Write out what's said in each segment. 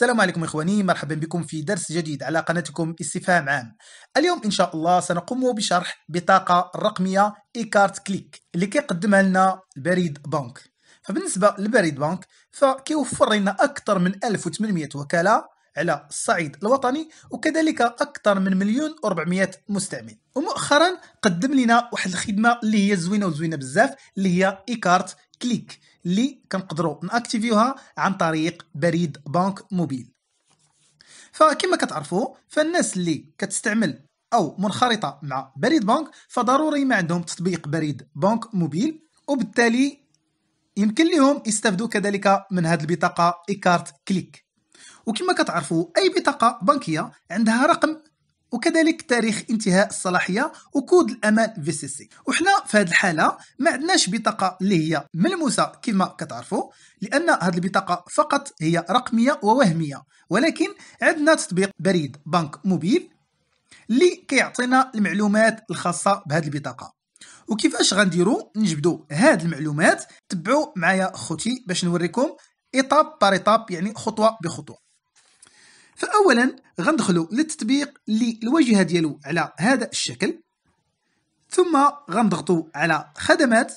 السلام عليكم إخواني مرحبا بكم في درس جديد على قناتكم استفهام عام اليوم إن شاء الله سنقوم بشرح بطاقة رقمية إيكارت كليك اللي كيقدمها لنا البريد بنك فبالنسبة للبريد بنك فكيوفر لنا أكثر من 1800 وكالة على الصعيد الوطني وكذلك أكثر من مليون و400 مستعمل ومؤخرا قدم لنا واحد الخدمة اللي هي زوينة وزوينة بزاف اللي هي إيكارت كليك اللي كنقدروا ناكتيفيوها عن طريق بريد بنك موبيل فكما كتعرفوا فالناس اللي كتستعمل او منخرطه مع بريد بنك فضروري ما عندهم تطبيق بريد بنك موبيل وبالتالي يمكن لهم يستافدوا كذلك من هذه البطاقه ايكارت كليك وكما كتعرفوا اي بطاقه بنكيه عندها رقم وكذلك تاريخ انتهاء الصلاحيه وكود الامان في سي سي وحنا في هذه الحاله ما عندناش بطاقه اللي هي ملموسه كما كتعرفوا لان هذه البطاقه فقط هي رقميه ووهميه ولكن عندنا تطبيق بريد بنك موبيل اللي كيعطينا المعلومات الخاصه بهذه البطاقه وكيفاش غنديرو نجبدو هاد المعلومات تبعوا معايا خوتي باش نوريكم ايطاب بار ايطاب يعني خطوه بخطوه فاولا غندخلوا للتطبيق اللي الواجهه ديالو على هذا الشكل ثم غنضغطوا على خدمات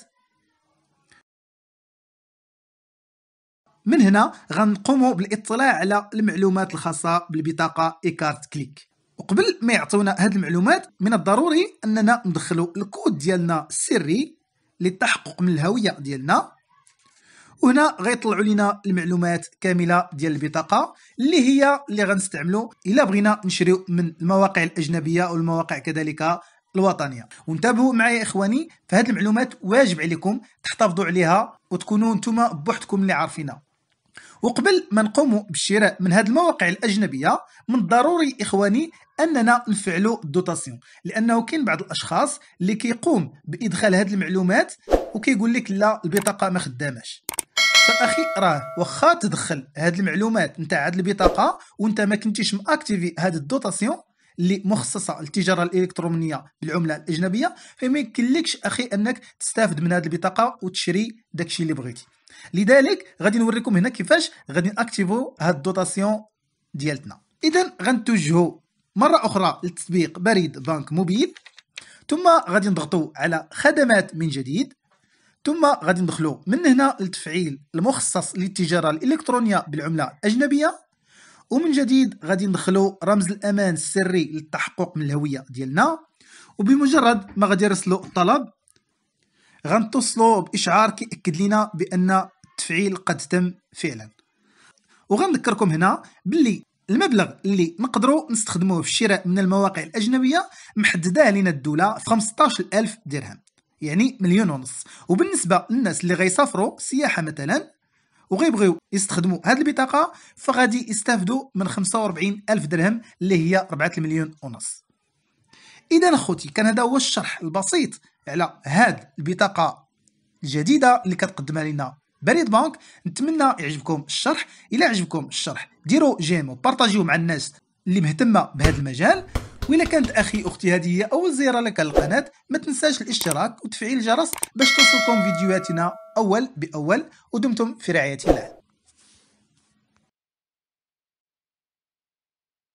من هنا غنقوموا بالاطلاع على المعلومات الخاصه بالبطاقه ايكارت كليك وقبل ما يعطونا هذه المعلومات من الضروري اننا ندخلوا الكود ديالنا السري للتحقق من الهويه ديالنا وهنا غيطلعوا لنا المعلومات كامله ديال البطاقه اللي هي اللي غنستعملو الا بغينا نشريو من المواقع الاجنبيه او المواقع كذلك الوطنيه وانتبهوا معايا اخواني فهاد المعلومات واجب عليكم تحتفظوا عليها وتكونوا نتوما بوحدكم اللي عارفينها وقبل ما نقوموا بالشراء من هذه المواقع الاجنبيه من الضروري اخواني اننا نفعلوا الدوتاسيون لانه كاين بعض الاشخاص اللي كيقوم بادخال هذه المعلومات وكيقول لك لا البطاقه ما خداماش اخي راه واخا تدخل هاد المعلومات نتاع هاد البطاقه وانت ما كنتيش ماكتيفي هاد الدوتاسيون اللي مخصصه للتجاره الالكترونيه بالعمله الاجنبيه فما يمكنلكش اخي انك تستافد من هذه البطاقه وتشري داكشي اللي بغيتي لذلك غادي نوريكم هنا كيفاش غادي ناكتيفو هاد الدوتاسيون ديالتنا اذا غنتوجهوا مره اخرى لتطبيق بريد بنك موبيل ثم غادي نضغطوا على خدمات من جديد ثم غادي ندخلو من هنا لتفعيل المخصص للتجاره الالكترونيه بالعمله الاجنبيه ومن جديد غادي ندخلو رمز الامان السري للتحقق من الهويه ديالنا وبمجرد ما غادي نرسلو الطلب غنتصلوا باشعار كياكد لنا بان التفعيل قد تم فعلا وغنذكركم هنا باللي المبلغ اللي نقدروا نستخدموه في الشراء من المواقع الاجنبيه محدده لنا الدوله في 15000 درهم يعني مليون ونص وبالنسبه للناس اللي غيسافروا سياحه مثلا وغيبغيو يستخدموا هذه البطاقه فغادي يستافدوا من 45 الف درهم اللي هي 4 مليون ونص اذا اخوتي كان هذا هو الشرح البسيط على هذه البطاقه الجديده اللي كتقدمها لنا بريد بانك نتمنى يعجبكم الشرح الى عجبكم الشرح ديروا جيم وبارطاجيو مع الناس اللي مهتمه بهذا المجال وإلا كانت أخي أختي هذه هي أول زيارة لك للقناة ما تنساش الاشتراك وتفعيل الجرس باش توصلكم فيديوهاتنا أول بأول ودمتم في رعاية الله